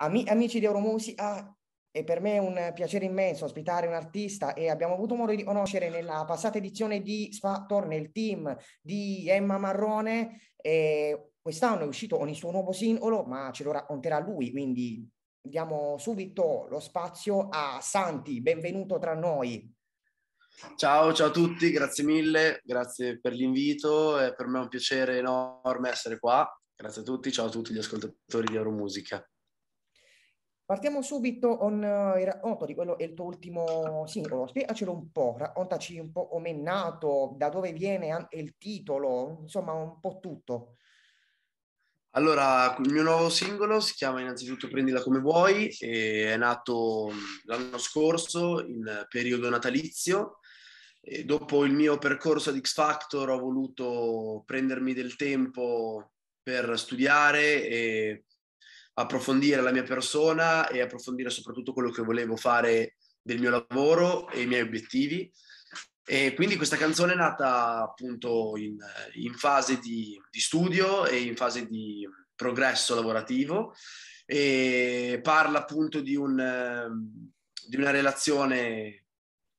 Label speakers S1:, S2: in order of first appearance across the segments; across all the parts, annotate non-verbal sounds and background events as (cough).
S1: Ami- amici di Euromusica, ah, è per me un piacere immenso ospitare un artista e abbiamo avuto modo di conoscere nella passata edizione di Spactor nel team di Emma Marrone. E quest'anno è uscito con il suo nuovo singolo, ma ce lo racconterà lui, quindi diamo subito lo spazio a Santi, benvenuto tra noi.
S2: Ciao, ciao a tutti, grazie mille, grazie per l'invito, è per me un piacere enorme essere qua. Grazie a tutti, ciao a tutti gli ascoltatori di Euromusica.
S1: Partiamo subito con eh, il racconto di quello è il tuo ultimo singolo. Spiegacelo un po', raccontaci un po' come è nato, da dove viene il titolo, insomma un po' tutto.
S2: Allora, il mio nuovo singolo si chiama innanzitutto Prendila come vuoi è nato l'anno scorso in periodo natalizio. E dopo il mio percorso ad X Factor ho voluto prendermi del tempo per studiare e approfondire la mia persona e approfondire soprattutto quello che volevo fare del mio lavoro e i miei obiettivi. E quindi questa canzone è nata appunto in, in fase di, di, studio e in fase di progresso lavorativo e parla appunto di, un, di una relazione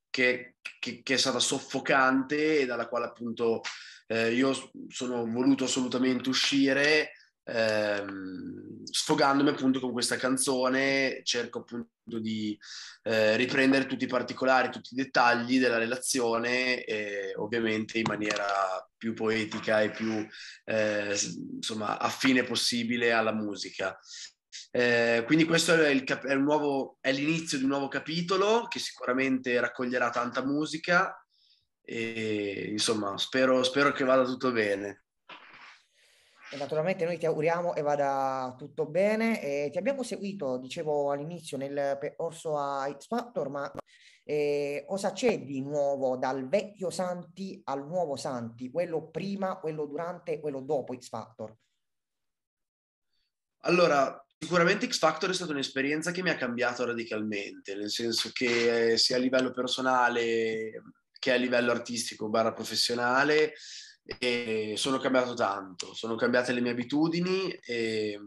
S2: che, che, che, è stata soffocante e dalla quale appunto eh, io sono voluto assolutamente uscire ehm, sfogandomi appunto con questa canzone, cerco appunto di eh, riprendere tutti i particolari, tutti i dettagli della relazione, eh, ovviamente in maniera più poetica e più eh, insomma, affine possibile alla musica. Eh, quindi questo è, il, è, nuovo, è, l'inizio di un nuovo capitolo che sicuramente raccoglierà tanta musica e insomma spero, spero che vada tutto bene.
S1: E naturalmente noi ti auguriamo e vada tutto bene. E ti abbiamo seguito, dicevo all'inizio, nel percorso a X Factor, ma eh, cosa c'è di nuovo dal vecchio Santi al nuovo Santi? Quello prima, quello durante, quello dopo X Factor?
S2: Allora, sicuramente X Factor è stata un'esperienza che mi ha cambiato radicalmente, nel senso che eh, sia a livello personale che a livello artistico barra professionale e sono cambiato tanto, sono cambiate le mie abitudini e,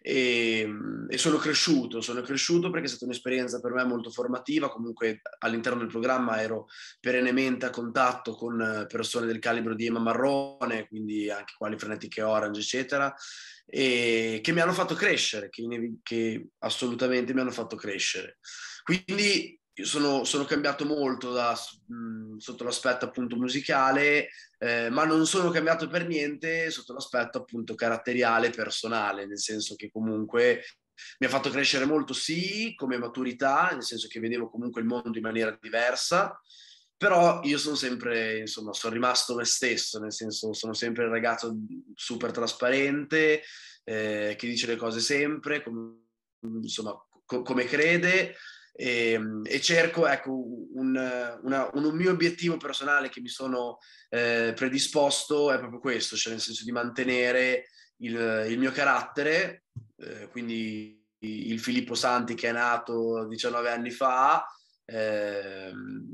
S2: e, e, sono cresciuto, sono cresciuto perché è stata un'esperienza per me molto formativa, comunque all'interno del programma ero perennemente a contatto con persone del calibro di Emma Marrone, quindi anche quali frenetiche Orange, eccetera, e che mi hanno fatto crescere, che, che assolutamente mi hanno fatto crescere. Quindi io sono, sono, cambiato molto da, mh, mhmm, sotto l'aspetto appunto musicale, eh, ma non sono cambiato per niente sotto l'aspetto appunto caratteriale, personale, nel senso che comunque mi ha fatto crescere molto sì come maturità, nel senso che vedevo comunque il mondo in maniera diversa, però io sono sempre, insomma, sono rimasto me stesso, nel senso sono sempre il ragazzo super trasparente, eh, che dice le cose sempre, com- insomma, co- come crede e, ehm, e cerco, ecco, un, una, un, un, mio obiettivo personale che mi sono eh, predisposto è proprio questo, cioè nel senso di mantenere il, il mio carattere, eh, quindi il Filippo Santi che è nato 19 anni fa, eh,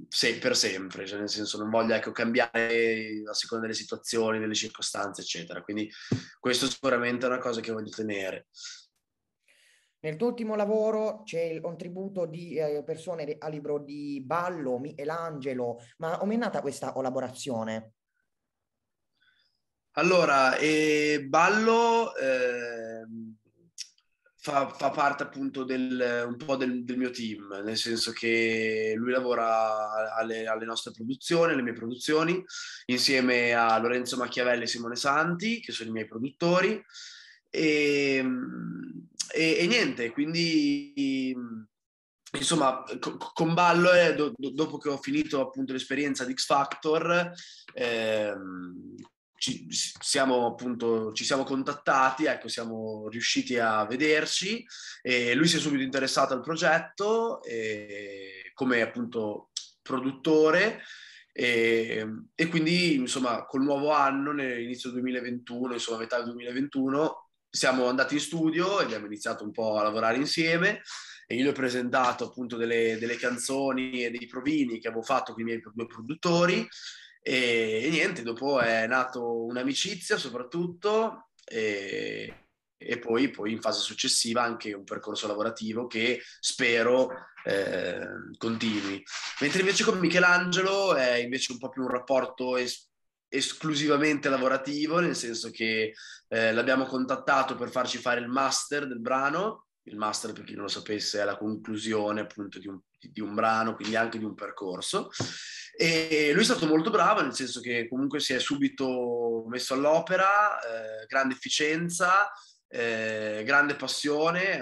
S2: se, per sempre, cioè nel senso non voglio ecco, cambiare a seconda delle situazioni, delle circostanze, eccetera. Quindi questo sicuramente è una cosa che voglio tenere.
S1: Nel tuo ultimo lavoro c'è il contributo di eh, persone a libro di Ballo, Michelangelo, ma come è nata questa collaborazione?
S2: Allora, eh, Ballo eh, fa, fa, parte appunto del, un po' del, del, mio team, nel senso che lui lavora alle, alle, nostre produzioni, alle mie produzioni, insieme a Lorenzo Machiavelli e Simone Santi, che sono i miei produttori, e, ehm, e, e niente, quindi insomma, con Ballo, eh, do, dopo che ho finito appunto l'esperienza di X Factor, eh, ci, siamo appunto, ci siamo contattati, ecco, siamo riusciti a vederci e lui si è subito interessato al progetto e, come appunto produttore. E, ehm, e, quindi, insomma, col nuovo anno, inizio 2021, insomma, metà del 2021, siamo andati in studio e abbiamo iniziato un po' a lavorare insieme e io gli ho presentato appunto delle, delle canzoni e dei provini che avevo fatto con i miei due produttori e, e, niente, dopo è nato un'amicizia soprattutto e, e poi, poi, in fase successiva anche un percorso lavorativo che spero eh, continui. Mentre invece con Michelangelo è invece un po' più un rapporto es- esclusivamente lavorativo, nel senso che eh, l'abbiamo contattato per farci fare il master del brano. Il master, per chi non lo sapesse, è la conclusione appunto di un, di un brano, quindi anche di un percorso. E lui è stato molto bravo, nel senso che comunque si è subito messo all'opera, eh, grande efficienza, eh, grande passione,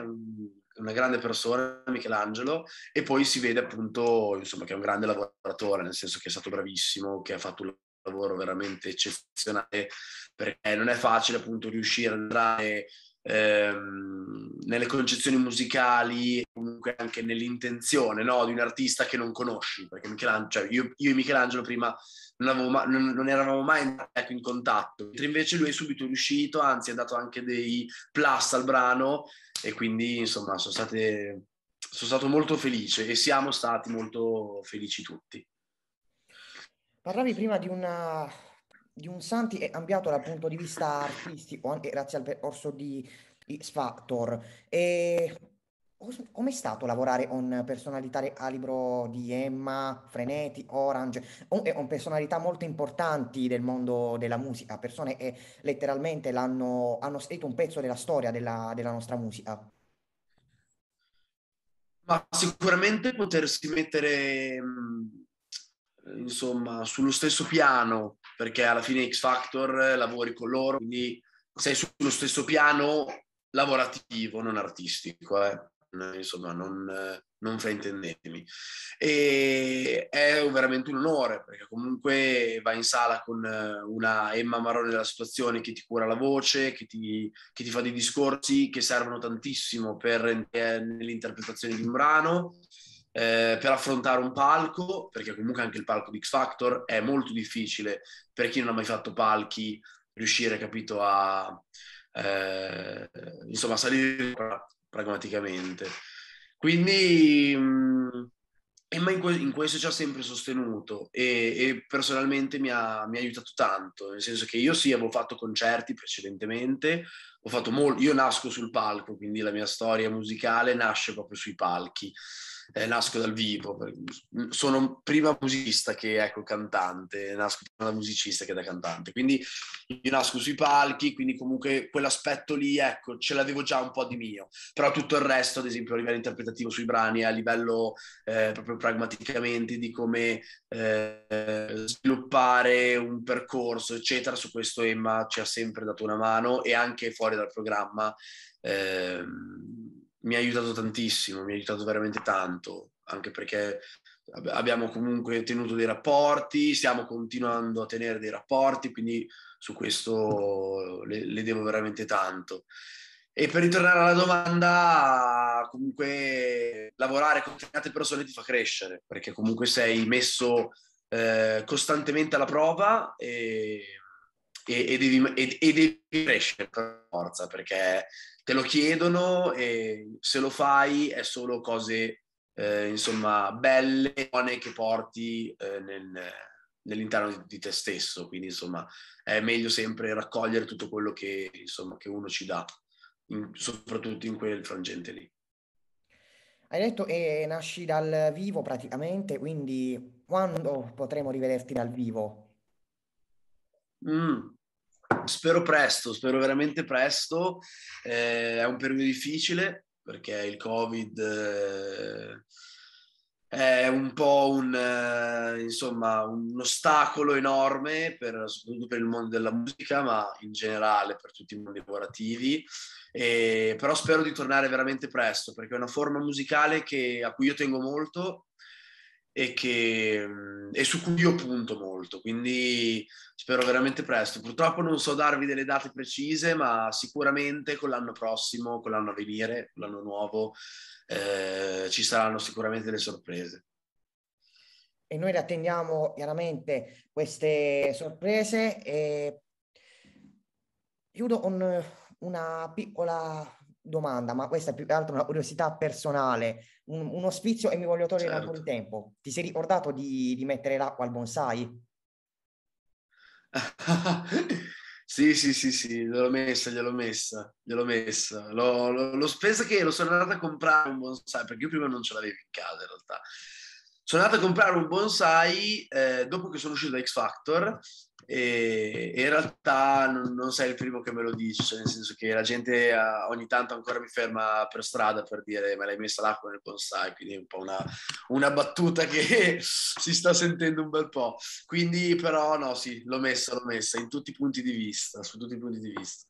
S2: una grande persona, Michelangelo, e poi si vede appunto insomma, che è un grande lavoratore, nel senso che è stato bravissimo, che ha fatto un lavoro veramente eccezionale perché non è facile appunto riuscire ad andare ehm, nelle concezioni musicali, comunque anche nell'intenzione no, di un artista che non conosci, perché Michelangelo, cioè io, io, e Michelangelo prima non, ma, non, non eravamo mai ecco, in contatto, mentre invece lui è subito riuscito, anzi ha dato anche dei plus al brano e quindi insomma sono state sono stato molto felice e siamo stati molto felici tutti.
S1: Parlavi prima di, una, di un Santi ampliato dal punto di vista artistico, anche grazie al percorso di X-Factor. E com'è stato lavorare con personalità a libro di Emma, Freneti, Orange, con, con personalità molto importanti del mondo della musica, persone che letteralmente l'hanno, hanno scritto un pezzo della storia della, della nostra musica?
S2: Ma sicuramente potersi mettere eh, insomma, sullo stesso piano, perché alla fine X Factor eh, lavori con loro, quindi sei sullo stesso piano lavorativo, non artistico, eh. eh insomma, non, non fraintendetemi. E è veramente un onore, perché comunque vai in sala con una Emma Marone della situazione che ti cura la voce, che ti, che ti fa dei discorsi che servono tantissimo per, nell'interpretazione di un brano, eh, per affrontare un palco, perché comunque anche il palco di X Factor è molto difficile per chi non ha mai fatto palchi riuscire, capito, a eh, insomma, salire pragmaticamente. Quindi, mh, mm, in, que- in, questo ci ha sempre sostenuto e, e personalmente mi ha, mi ha, aiutato tanto, nel senso che io sì, avevo fatto concerti precedentemente, ho fatto molto, io nasco sul palco, quindi la mia storia musicale nasce proprio sui palchi eh, nasco dal vivo. Sono prima musicista che ecco, cantante, nasco prima da musicista che da cantante. Quindi io nasco sui palchi, quindi comunque quell'aspetto lì, ecco, ce l'avevo già un po' di mio. Però tutto il resto, ad esempio, a livello interpretativo sui brani, a livello eh, proprio pragmaticamente di come eh, sviluppare un percorso, eccetera, su questo Emma ci ha sempre dato una mano e anche fuori dal programma. Ehm, mi ha aiutato tantissimo, mi ha aiutato veramente tanto, anche perché abbiamo comunque tenuto dei rapporti, stiamo continuando a tenere dei rapporti, quindi su questo le, le devo veramente tanto. E per ritornare alla domanda, comunque lavorare con tante persone ti fa crescere, perché comunque sei messo eh, costantemente alla prova e e, e, devi, e, e devi crescere per forza perché te lo chiedono e se lo fai è solo cose eh, insomma belle, buone che porti eh, nel, nell'interno di, di, te stesso, quindi insomma è meglio sempre raccogliere tutto quello che, insomma, che uno ci dà, in, soprattutto in quel frangente lì.
S1: Hai detto che nasci dal vivo praticamente, quindi quando potremo rivederti dal vivo?
S2: Mm. Spero presto, spero veramente presto. Eh, è un periodo difficile perché il Covid eh, è un po' un, eh, insomma, un ostacolo enorme, per, soprattutto per il mondo della musica, ma in generale per tutti i mondi lavorativi. E, però spero di tornare veramente presto perché è una forma musicale che, a cui io tengo molto e, che, mhmm, e su cui io punto molto, quindi spero veramente presto. Purtroppo non so darvi delle date precise, ma sicuramente con l'anno prossimo, con l'anno a venire, con l'anno nuovo, eh, ci saranno sicuramente delle sorprese.
S1: E noi attendiamo chiaramente queste sorprese e chiudo con una piccola domanda, ma questa è più che altro una curiosità personale, un, un ospizio e mi voglio togliere certo. un po' di certo. tempo. Ti sei ricordato di, di mettere l'acqua al bonsai?
S2: (laughs) sì, sì, sì, sì, gliel'ho messa, gliel'ho messa, gliel'ho messa. L'ho, l'ho, l'ho spesa che lo sono andata a comprare un bonsai, perché io prima non ce l'avevo in casa in realtà. Sono andato a comprare un bonsai eh, dopo che sono uscito da X Factor e, in realtà non, non, sei il primo che me lo dice, cioè nel senso che la gente ah, ogni tanto ancora mi ferma per strada per dire ma l'hai messa l'acqua nel bonsai, quindi è un po' una, una battuta che (laughs) si sta sentendo un bel po'. Quindi però no, sì, l'ho messa, l'ho messa in tutti i punti di vista, su tutti i punti di vista.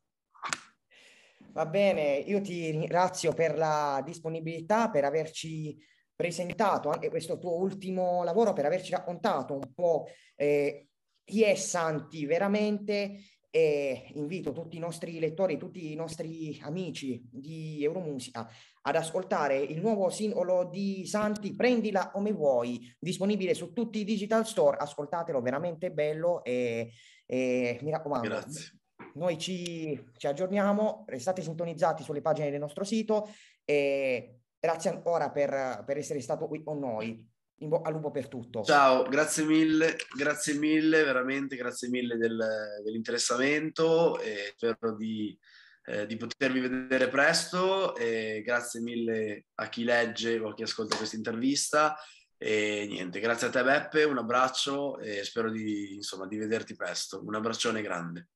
S1: Va bene, io ti ringrazio per la disponibilità, per averci presentato anche questo tuo ultimo lavoro, per averci raccontato un po' eh, chi è Santi veramente e eh, invito tutti i nostri lettori, tutti i nostri amici di Euromusica ad ascoltare il nuovo singolo di Santi, Prendila come vuoi, disponibile su tutti i digital store, ascoltatelo, veramente bello e, e mi raccomando. Grazie. Noi ci, ci, aggiorniamo, restate sintonizzati sulle pagine del nostro sito e grazie ancora per, per essere stato qui con noi in bocca al lupo per tutto. Ciao,
S2: grazie mille, grazie mille, veramente grazie mille del, dell'interessamento e spero di, eh, di, potervi vedere presto e grazie mille a chi legge o a chi ascolta questa intervista e niente, grazie a te Beppe, un abbraccio e spero di, insomma, di vederti presto. Un abbraccione grande.